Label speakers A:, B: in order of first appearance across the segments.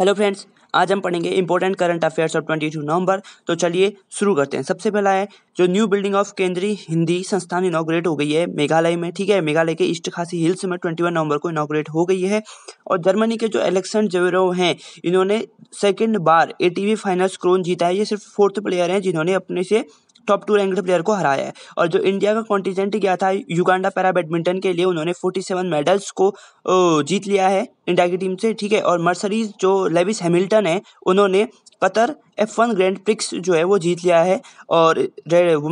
A: hello friends आज हम पढ़ेंगे important current affairs of twenty two November तो चलिए शुरू करते हैं सबसे पहला है जो न्यू बिल्डिंग ऑफ केंद्रीय हिंदी संस्थान इनाग्रेट हो गई है मेघालय में ठीक है मेघालय के ईस्ट खासी हिल्स में ट्वेंटी वन नवंबर को इनाग्रेट हो गई है और जर्मनी के जो एलेक्सेंड जेवेरो हैं इन्होंने सेकेंड बार ए टी फाइनल्स क्रोन जीता है ये सिर्फ फोर्थ प्लेयर हैं जिन्होंने अपने से टॉप टू रैंक प्लेयर को हराया है और जो इंडिया का कॉन्टीजेंट गया था युगांडा पैरा बैडमिंटन के लिए उन्होंने फोर्टी सेवन मेडल्स को जीत लिया है इंडिया की टीम से ठीक है और मर्सरीज जो लेविस हैमिल्टन है उन्होंने Qatar F one grand prix जो है वो जीत लिया है और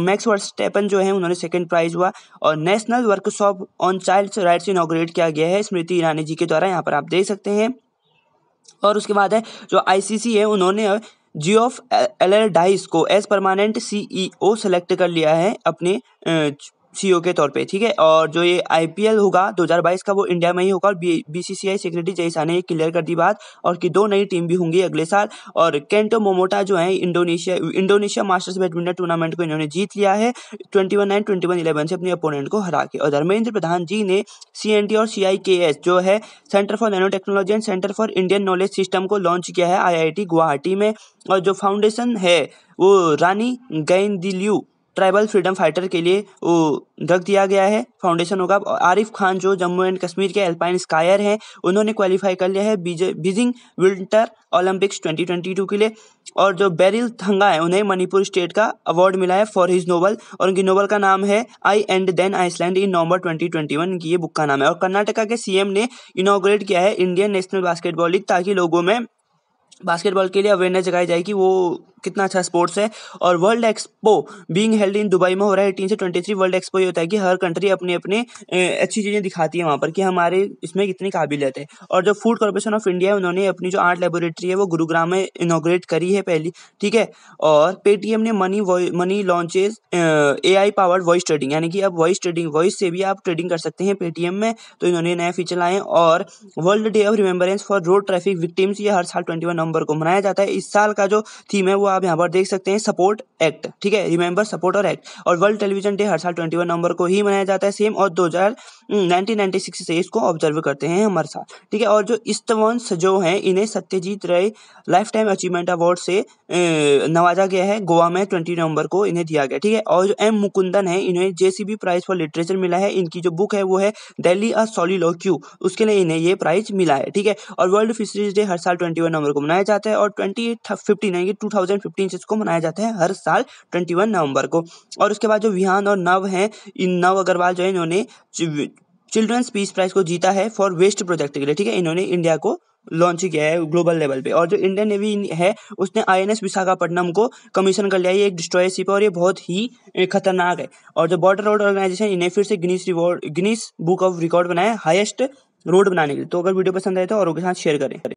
A: मैक्स स्टेपन जो है उन्होंने सेकंड प्राइज हुआ और national workshop on child rights inaugurate किया गया है स्मृति ईरानी जी के द्वारा यहाँ पर आप देख सकते हैं और उसके बाद है जो आईसीसी है उन्होंने जी एल एल डाइस को as permanent C E O select कर लिया है अपने सी के तौर पे ठीक है और जो ये आई होगा 2022 का वो इंडिया में ही होगा और बी सी सी आई सेक्रेटरी जयसा ने क्लियर कर दी बात और कि दो नई टीम भी होंगी अगले साल और कैंटो मोमोटा जो है Indonesia Indonesia masters badminton tournament को इन्होंने जीत लिया है twenty one nine twenty one eleven से अपने अपोनेंट को हरा के और धर्मेंद्र प्रधान जी ने सी एन टी और सी आई के एस जो है centre for nano technology and centre for Indian knowledge system को लॉन्च किया है आई आई टी गुवाहाटी में और जो फाउंडेशन है वो Rani Gaidinliu tribal freedom fighter के लिए वो रख दिया गया है फाउंडेशन होगा आरिफ खान जो जम्मू एंड कश्मीर के एल्पाइन स्कायर हैं उन्होंने क्वालिफाई कर लिया है बीजिंग विंटर ओलंपिक्स 2022 के लिए और जो बेरिल थंगा है उन्हें मणिपुर स्टेट का अवार्ड मिला है फॉर हिज नोवल और उनकी नोवल का नाम है I and then Iceland in November 2021 की ये बुक का नाम है और कर्नाटका के सीएम ने इनाग्रेट किया है इंडियन नेशनल बास्केटबॉल लीग ताकि लोगों में बास्केटबॉल के लिए अवेयरनेस जगाई जाए कि वो कितना अच्छा स्पोर्ट्स है और world expo being held in Dubai में हो रहा है एटीन से ट्वेंटी थ्री वर्ल्ड एक्सपो ये होता है कि हर कंट्री अपने अपने अच्छी चीज़ें दिखाती है वहाँ पर कि हमारे इसमें कितनी काबिलियत है और जो फूड कॉरपोरेशन ऑफ इंडिया है उन्होंने अपनी जो आर्ट लेबोरेटरी है वो गुरुग्राम में इनोग्रेट करी है पहली ठीक है और पेटीएम ने money money launches A I powered voice trading यानी कि अब वॉइस ट्रेडिंग वॉइस से भी आप ट्रेडिंग कर सकते हैं पेटीएम में तो इन्होंने नए फीचर लाए और world day of remembrance for road traffic victims ये हर साल ट्वेंटी नवंबर को मनाया जाता है इस साल का जो थीम है वो आप यहाँ पर देख सकते हैं सपोर्ट एक्ट ठीक है रिमेंबर सपोर्ट और एक्ट और वर्ल्ड टेलीविजन डे हर साल ट्वेंटी वन नवंबर को ही मनाया जाता है सेम और दो हज़ार नाइनटीन नाइन्टी सिक्स से इसको ऑब्जर्व करते हैं हमारे साथ ठीक है और जो इस्तवंश जो है इन्हें Satyajit Ray lifetime achievement award से नवाजा गया है गोवा में ट्वेंटी नवंबर को इन्हें दिया गया ठीक है और जो एम मुकुंदन है इन्हें बी प्राइज फॉर लिटरेचर मिला है इनकी जो बुक है वो है दिल्ली अ क्यू उसके लिए इन्हें ये प्राइज मिला है ठीक है और वर्ल्ड फिशरीज डे हर साल ट्वेंटी नवंबर को मनाया जाता है और ट्वेंटी फिफ्टीन यानी टू थाउजेंड फिफ्टीन सिक्स को मनाया जाता है हर साल ट्वेंटी वन नवंबर को और उसके बाद जो विहान और नव हैं इन नव अग्रवाल जो है इन्होंने चिल्ड्रंस पीस प्राइज को जीता है फॉर वेस्ट प्रोजेक्ट के लिए ठीक है इन्होंने इंडिया को लॉन्च किया है ग्लोबल लेवल पे और जो इंडियन नेवी है उसने आईएनएस विशाखापट्टनम को कमीशन कर लिया है एक डिस्ट्रॉयर शिप है और ये बहुत ही खतरनाक है और जो बॉर्डर रोड ऑर्गेनाइजेशन इन्हें फिर से Guinness reward Guinness book of record बनाया हाईएस्ट रोड बनाने के लिए तो अगर वीडियो पसंद आए तो और के साथ शेयर करें